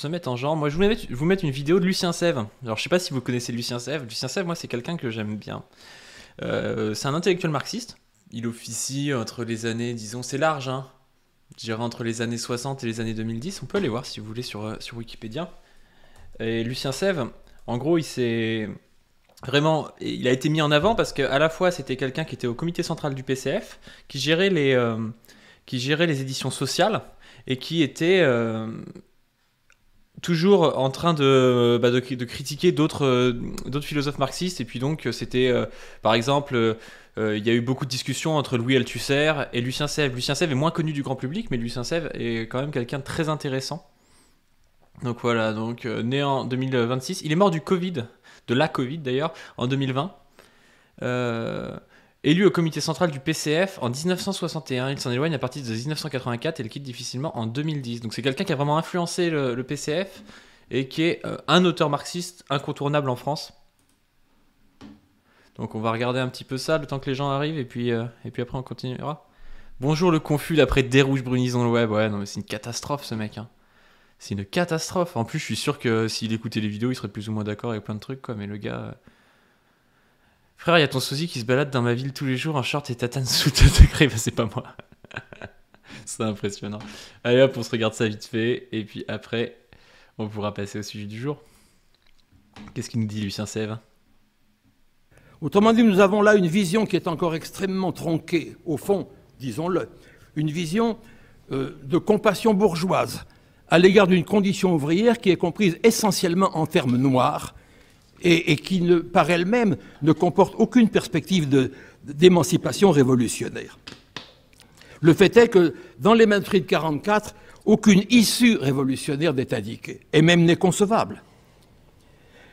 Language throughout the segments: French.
se mettre en genre, moi je voulais vous mettre une vidéo de Lucien Sève. Alors je sais pas si vous connaissez Lucien Sève. Lucien Sève, moi c'est quelqu'un que j'aime bien. Euh, c'est un intellectuel marxiste. Il officie entre les années, disons, c'est large, hein. entre les années 60 et les années 2010. On peut aller voir si vous voulez sur, euh, sur Wikipédia. Et Lucien Sève, en gros, il s'est vraiment, il a été mis en avant parce qu'à la fois c'était quelqu'un qui était au comité central du PCF, qui gérait les, euh, qui gérait les éditions sociales et qui était, toujours en train de, bah, critiquer euh, d'autres philosophes marxistes. Et puis donc, euh, c'était, euh, par exemple, il y a eu beaucoup de discussions entre Louis Althusser et Lucien Sève. Lucien Sève est moins connu du grand public, mais Lucien Sève est quand même quelqu'un de très intéressant. Donc voilà, donc né en 2026. Il est mort du Covid, de la Covid d'ailleurs, en 2020. Élu au comité central du PCF en 1961, il s'en éloigne à partir de 1984 et le quitte difficilement en 2010. Donc c'est quelqu'un qui a vraiment influencé le, PCF et qui est euh, un auteur marxiste incontournable en France. Donc on va regarder un petit peu ça le temps que les gens arrivent et puis, euh, et puis après on continuera. Bonjour le confus d'après brunis Brunison le web. Ouais, non mais c'est une catastrophe ce mec. Hein. C'est une catastrophe. En plus, je suis sûr que s'il écoutait les vidéos, il serait plus ou moins d'accord avec plein de trucs quoi, mais le gars. Euh, Frère, il y a ton sosie qui se balade dans ma ville tous les jours en short et tatane sous ta degré. Bah, c'est pas moi. c'est impressionnant. Allez hop, on se regarde ça vite fait. Et puis après, on pourra passer au sujet du jour. Qu'est-ce qu'il nous dit, Lucien Sève Autrement dit, nous avons là une vision qui est encore extrêmement tronquée, au fond, disons-le. Une vision euh, de compassion bourgeoise à l'égard d'une condition ouvrière qui est comprise essentiellement en termes noirs et, qui, par elle-même, ne comporte aucune perspective d'émancipation révolutionnaire. Le fait est que, dans les quarante 44, aucune issue révolutionnaire n'est indiquée, et même n'est concevable.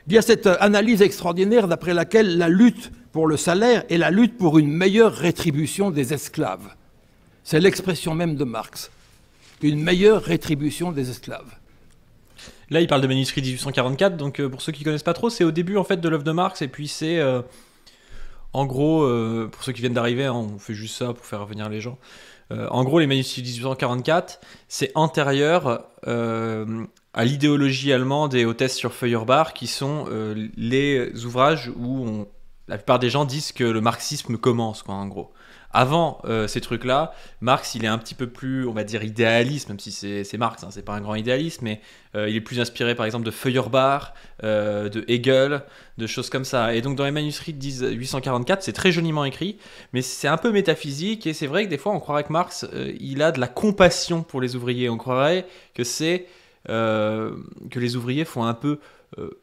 Il y a cette analyse extraordinaire d'après laquelle la lutte pour le salaire est la lutte pour une meilleure rétribution des esclaves. C'est l'expression même de Marx, une meilleure rétribution des esclaves. Là, il parle de manuscrit 1844, donc euh, pour ceux qui connaissent pas trop, c'est au début en fait de l'œuvre de Marx, et puis c'est euh, en gros, euh, pour ceux qui viennent d'arriver, hein, on fait juste ça pour faire revenir les gens. en gros, les manuscrits 1844, c'est antérieur à l'idéologie allemande et aux tests sur Feuerbach, qui sont les ouvrages où on la plupart des gens disent que le marxisme commence, quoi, en gros. Avant euh, ces trucs-là, Marx, il est un petit peu plus, on va dire, idéaliste, même si c'est Marx, hein, c'est pas un grand idéaliste, mais euh, il est plus inspiré, par exemple, de Feuerbach, euh, de Hegel, de choses comme ça. Et donc, dans les manuscrits de 1844, c'est très joliment écrit, mais c'est un peu métaphysique, et c'est vrai que des fois, on croirait que Marx, il a de la compassion pour les ouvriers, on croirait que c'est... que les ouvriers font un peu,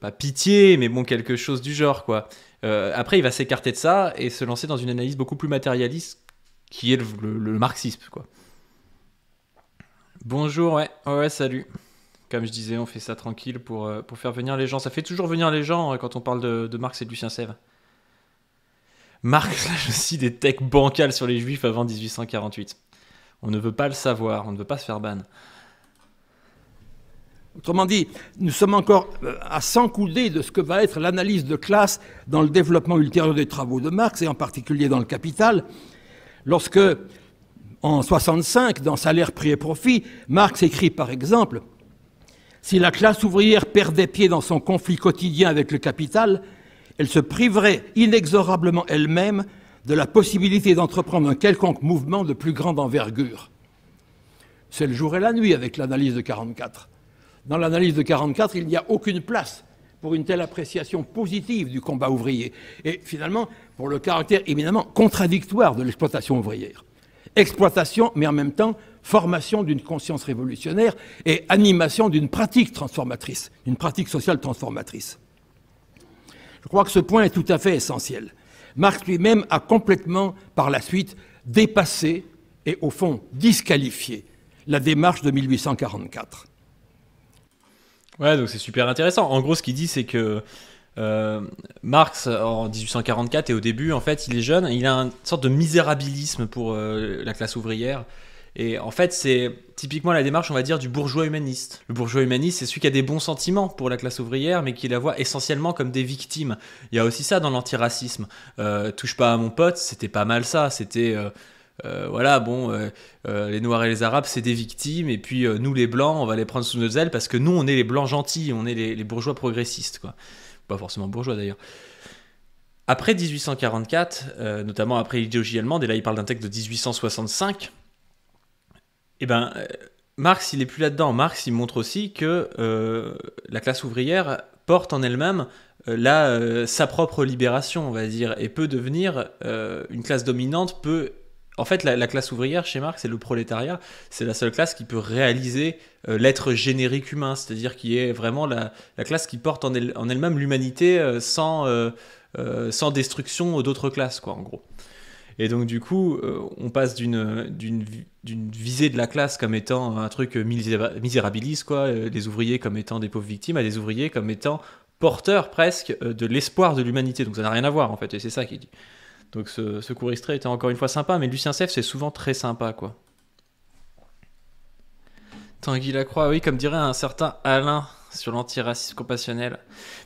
pas pitié, mais bon, quelque chose du genre, quoi. Euh, après, il va s'écarter de ça et se lancer dans une analyse beaucoup plus matérialiste qui est le, marxisme. Quoi. Bonjour, ouais, ouais, salut. Comme je disais, on fait ça tranquille pour, euh, pour faire venir les gens. Ça fait toujours venir les gens euh, quand on parle de, Marx et de Lucien Sèvres. Marx je cite des techs bancales sur les juifs avant 1848. On ne veut pas le savoir, on ne veut pas se faire ban. Autrement dit, nous sommes encore euh, à 100 coudées de ce que va être l'analyse de classe dans le développement ultérieur des travaux de Marx, et en particulier dans le Capital, lorsque, en 65, dans Salaire, prix et profit, Marx écrit par exemple Si la classe ouvrière perdait pied dans son conflit quotidien avec le capital, elle se priverait inexorablement elle-même de la possibilité d'entreprendre un quelconque mouvement de plus grande envergure. C'est le jour et la nuit avec l'analyse de 44. Dans l'analyse de quatre, il n'y a aucune place pour une telle appréciation positive du combat ouvrier, et finalement pour le caractère éminemment contradictoire de l'exploitation ouvrière. Exploitation, mais en même temps formation d'une conscience révolutionnaire et animation d'une pratique transformatrice, d'une pratique sociale transformatrice. Je crois que ce point est tout à fait essentiel. Marx lui-même a complètement, par la suite, dépassé et, au fond, disqualifié la démarche de 1844. Ouais, donc c'est super intéressant. En gros, ce qu'il dit, c'est que euh, Marx, en 1844 et au début, en fait, il est jeune, il a une sorte de misérabilisme pour euh, la classe ouvrière. Et en fait, c'est typiquement la démarche, on va dire, du bourgeois humaniste. Le bourgeois humaniste, c'est celui qui a des bons sentiments pour la classe ouvrière, mais qui la voit essentiellement comme des victimes. Il y a aussi ça dans l'antiracisme. Euh, touche pas à mon pote, c'était pas mal ça. C'était, euh, voilà, bon, euh, euh, les Noirs et les Arabes, c'est des victimes, et puis nous, les Blancs, on va les prendre sous nos ailes parce que nous, on est les Blancs gentils, on est les, bourgeois progressistes, quoi. Pas forcément bourgeois d'ailleurs. Après 1844, notamment après l'idéologie allemande, et là il parle d'un texte de 1865, et eh ben, Marx, il est plus là-dedans. Marx, il montre aussi que la classe ouvrière porte en elle-même là sa propre libération, on va dire, et peut devenir une classe dominante, peut en fait, la, classe ouvrière chez Marx, c'est le prolétariat. C'est la seule classe qui peut réaliser euh, l'être générique humain, c'est-à-dire qui est vraiment la, classe qui porte en, elle, même l'humanité euh, sans, euh, sans destruction d'autres classes, quoi, en gros. Et donc, du coup, on passe d'une, visée de la classe comme étant un truc misérabiliste, quoi, les ouvriers comme étant des pauvres victimes, à des ouvriers comme étant porteurs presque de l'espoir de l'humanité. Donc, ça n'a rien à voir, en fait, et c'est ça qui dit. Donc ce, cours extrait était encore une fois sympa, mais Lucien Sef c'est souvent très sympa, quoi. Tanguy Lacroix, oui, comme dirait un certain Alain sur l'antiracisme compassionnel.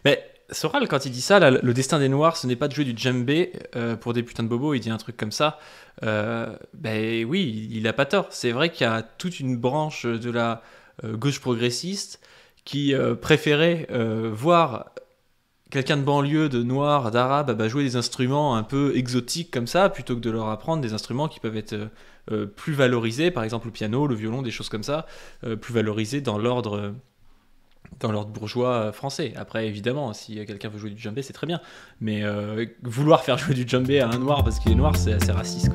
Mais Soral, quand il dit ça, le destin des Noirs, ce n'est pas de jouer du djembé euh, pour des putains de bobos, il dit un truc comme ça. Euh, ben oui, il n'a pas tort. C'est vrai qu'il y a toute une branche de la euh, gauche progressiste qui préférait voir quelqu'un de banlieue, de noir, d'arabe, jouer des instruments un peu exotiques comme ça, plutôt que de leur apprendre des instruments qui peuvent être euh, euh, plus valorisés, par exemple le piano, le violon, des choses comme ça, euh, plus valorisés dans l'ordre dans l'ordre bourgeois français. Après, évidemment, si quelqu'un veut jouer du djembé, c'est très bien. Mais vouloir faire jouer du djembé à un noir parce qu'il est noir, c'est assez raciste.